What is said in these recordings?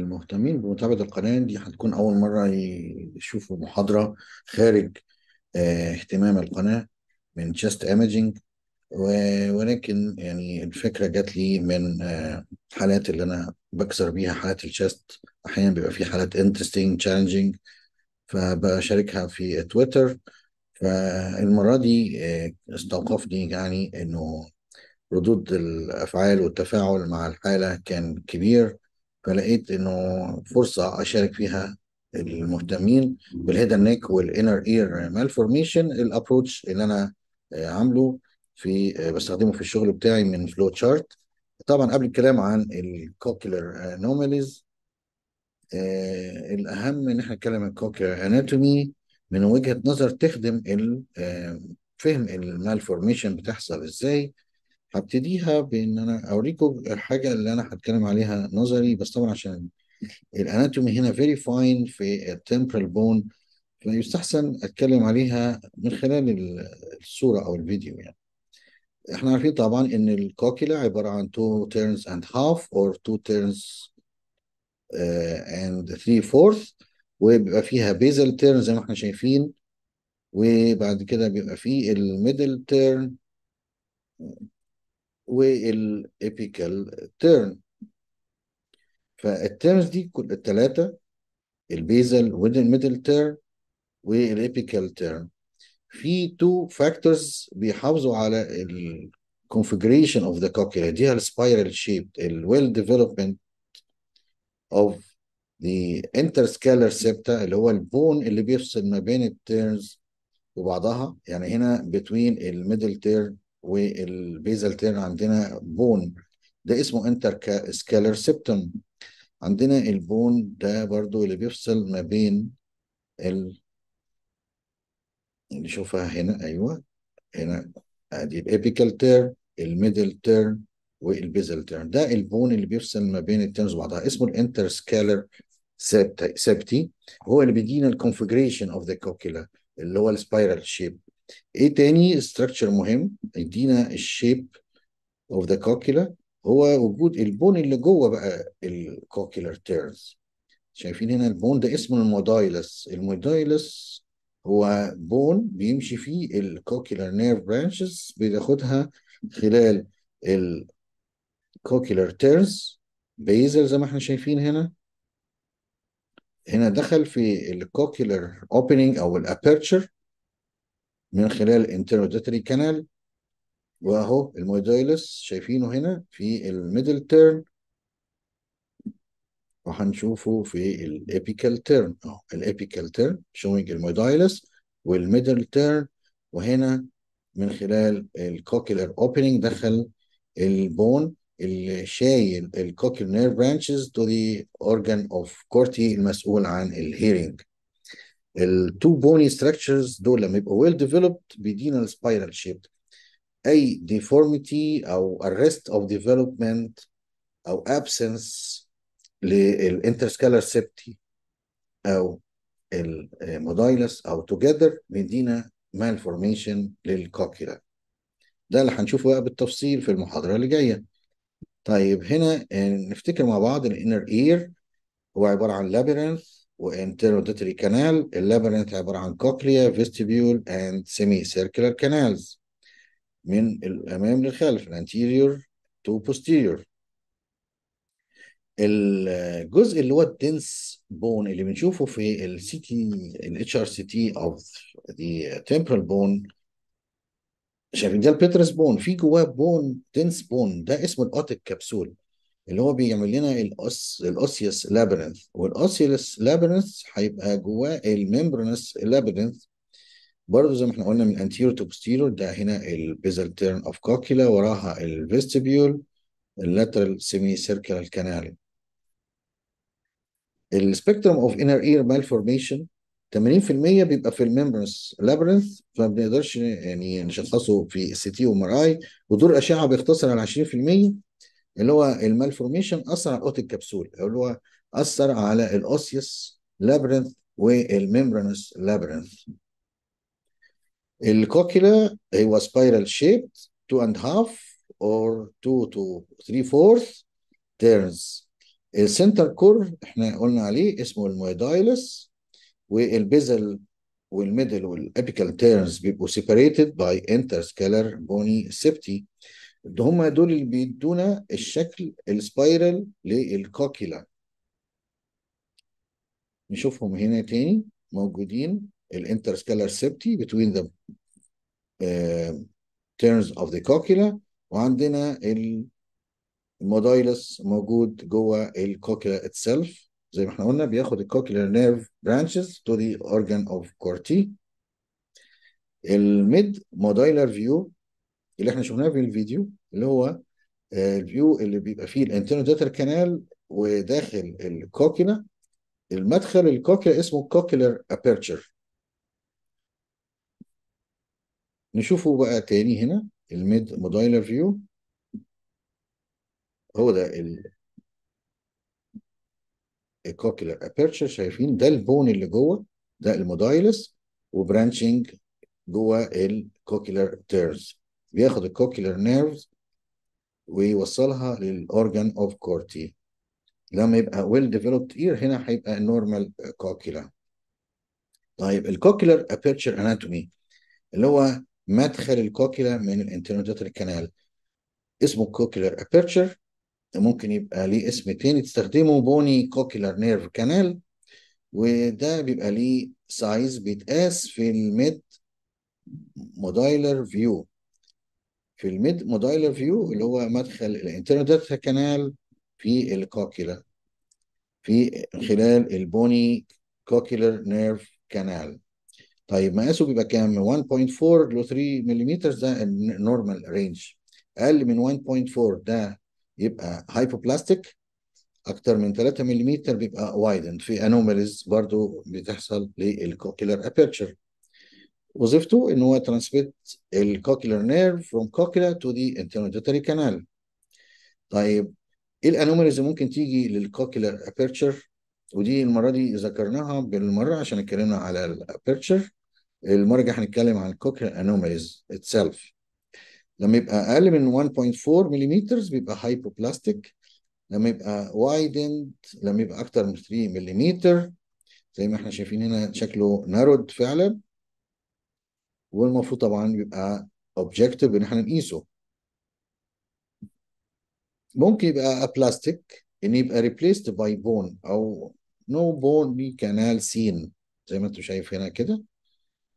المهتمين بمتابعة القناة دي هتكون أول مرة يشوفوا محاضرة خارج آه، اهتمام القناة من تشيست ايمجينج ولكن يعني الفكرة جات لي من آه، حالات اللي أنا بكسر بيها حالات الشيست أحيانا بيبقى في حالات انترستنج تشالنجينج فبشاركها في تويتر فالمرة دي آه، استوقفني يعني إنه ردود الأفعال والتفاعل مع الحالة كان كبير فلقيت انه فرصه اشارك فيها المهتمين بالهيد اند نيك والانر اير مالفورميشن الابروتش اللي انا آه، عامله في آه، بستخدمه في الشغل بتاعي من فلو تشارت طبعا قبل الكلام عن الكوكيلر انوماليز آه، الاهم ان احنا نتكلم عن الكوكيلر اناتومي من وجهه نظر تخدم فهم المالفورميشن بتحصل ازاي هبتديها بان انا اوريكم الحاجه اللي انا هتكلم عليها نظري بس طبعا عشان الاناتومي هنا فيري فاين في التمبرال بون فيستحسن اتكلم عليها من خلال الصوره او الفيديو يعني احنا عارفين طبعا ان الكوكيلا عباره عن تو تيرنز اند هاف اور تو تيرنز اند ثري فورث وبيبقى فيها بيزل تيرن زي ما احنا شايفين وبعد كده بيبقى فيه الميدل تيرن والابيكال تيرن فالتيرنز دي كل الثلاثه البيزل والميدل تيرن والابيكال تيرن في تو فاكتورز بيحافظوا على الكونفيجريشن اوف ذا كوكيلا دي السبايرال شيب الويل ديفلوبمنت اوف ذا انترسكالر سيبتا اللي هو البون اللي بيفصل ما بين التيرنز وبعضها يعني هنا بتوين الميدل تيرن والبيزل تيرن عندنا بون ده اسمه انتر سكالر سيبتم عندنا البون ده برضو اللي بيفصل ما بين ال نشوفها هنا ايوه هنا ادي الابيكال تيرن الميدل تيرن والبيزل تيرن ده البون اللي بيفصل ما بين التيرنز بعضها اسمه الانتر سكالر سبتي هو اللي بيدينا الكونفجريشن اوف ذا كوكيلا اللي هو السبايرال شيب ايه تاني استراكشر مهم يدينا الشيب اوف ذا كوكيلا هو وجود البون اللي جوه بقى الكوكيلر تيرز شايفين هنا البون ده اسمه المودايلس المودايلس هو بون بيمشي فيه الكوكيلر نيرف برانشز بياخدها خلال الكوكيلر تيرز بيزل زي ما احنا شايفين هنا هنا دخل في الكوكيلر اوبننج او الابيرتشر من خلال انتروديتري كانال واهو المويدايلس شايفينه هنا في الميدل تيرن وهنشوفه في الابيكال تيرن اهو الابيكال تيرن شوينج المويدايلس والميدل تيرن وهنا من خلال الكوكيلر اوبننج دخل البون اللي شايل الكوكيلر نير برانشز تو ذا اورجان اوف كورتي المسؤول عن الهيرنج التو بوني ستراكشرز دول لما يبقوا ويل ديفلوبد بيدينا السبايرال شيب اي ديفورميتي او arrest اوف ديفلوبمنت او ابسنس للانترسكالر سيبتي او المودايلس او توجذر بيدينا malformation للكوكيلا ده اللي هنشوفه بقى بالتفصيل في المحاضرة اللي جاية طيب هنا آه، نفتكر مع بعض الانر اير هو عبارة عن لابيرنث وانترو وانترودتري كانال اللابرنت عباره عن كوكليا فيستيبيول اند سيمي سيركلر كانالز من الامام للخلف الانتيريور تو بوستيريور الجزء اللي هو الدنس بون اللي بنشوفه في السي تي الاتش ار سي تي اوف ذا تمبرال بون شايفين ده البيترس بون في جواه بون دنس بون ده اسمه الاوتيك كبسول اللي هو بيعمل لنا الأس الأوسيوس لابرنث والأوسيوس لابرنث هيبقى جواه الممبرانس لابرنث برضه زي ما احنا قلنا من anterior to posterior ده هنا البيزل تيرن اوف كوكيلا وراها الفيستيبيول اللاترال سيمي سيركلال كانال السبيكتروم اوف انر اير فورميشن 80% بيبقى في الممبرنس لابرنث فما بنقدرش يعني نشخصه في السي تي والام ار اي ودور الاشعه بيختصر على 20% اللي هو المالفورميشن اثر على الاوتيك كبسول اللي هو اثر على الاوسيوس لابرنث والميمبرانوس لابرنث الكوكيلا هو سبايرال شيبت 2 and half or 2 to 3 fourth turns السنتر كور احنا قلنا عليه اسمه المويدايلس والبيزل والميدل والابيكال تيرنز بيبقوا سيبريتد باي انترسكالر بوني سيبتي ده هم دول اللي بيدونا الشكل السبايرال للكوكيلا نشوفهم هنا تاني موجودين الانترسكالر سيبتي between the uh, آه، terms of the cochlea وعندنا المودايلس موجود جوه الكوكيلا itself زي ما احنا قلنا بياخد الكوكيلر نيرف برانشز تو ذا اورجان اوف كورتي الميد مودايلر فيو اللي احنا شفناه في الفيديو اللي هو آه، الفيو اللي بيبقى فيه الانترنال كانال وداخل الكوكيلا المدخل الكوكيلا اسمه كوكيلر ابيرتشر نشوفه بقى تاني هنا الميد مودايلر فيو هو ده ال الكوكيلر ابيرتشر شايفين ده البون اللي جوه ده المودايلس وبرانشنج جوه الكوكيلر تيرز بياخد الكوكيلر نيرفز ويوصلها للاورجان اوف كورتي لما يبقى ويل ديفلوبت اير هنا هيبقى النورمال كوكيلا طيب الكوكيلر ابيرتشر اناتومي اللي هو مدخل الكوكيلا من الانترنوداتري كانال اسمه كوكيلر ابيرتشر ممكن يبقى ليه اسم تاني تستخدمه بوني كوكيلر نيرف كانال وده بيبقى ليه سايز بيتقاس في الميد موديلر فيو في الميد مودايلر فيو اللي هو مدخل الانترنال داتا كانال في الكوكيلا في خلال البوني كوكيلر نيرف كانال طيب مقاسه بيبقى كام 1.4 ل 3 ملم ده النورمال رينج اقل من 1.4 ده يبقى هايبوبلاستيك اكتر من 3 ملم بيبقى وايدن في انوماليز برضو بتحصل للكوكيلر ابيرتشر وظيفته ان هو ترانسميت الكوكيلر نيرف فروم كوكيلا تو ذا انترنوديتري كانال طيب ايه الانوماليز ممكن تيجي للكوكيلر ابيرتشر ودي المره دي ذكرناها بالمره عشان اتكلمنا على الابيرتشر المره الجايه هنتكلم عن الكوكيلر انوماليز اتسلف لما يبقى اقل من 1.4 ملم بيبقى هايبوبلاستيك لما يبقى وايدند لما يبقى اكتر من 3 ملم زي ما احنا شايفين هنا شكله نارود فعلا والمفروض طبعا يبقى اوبجيكتيف ان احنا نقيسه ممكن يبقى بلاستيك ان يبقى ريبليست باي بون او نو بون بي كانال سين زي ما انت شايف هنا كده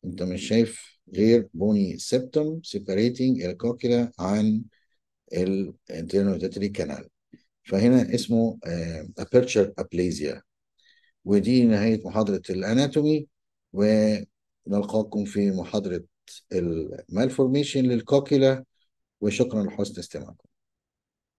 انت مش شايف غير بوني سبتم سيبريتنج الكوكيلا عن الانترنوتاتري كانال فهنا اسمه ابيرتشر آه، ابليزيا ودي نهايه محاضره الاناتومي و نلقاكم في محاضرة المالفورميشن للكوكيلا وشكرا لحسن استماعكم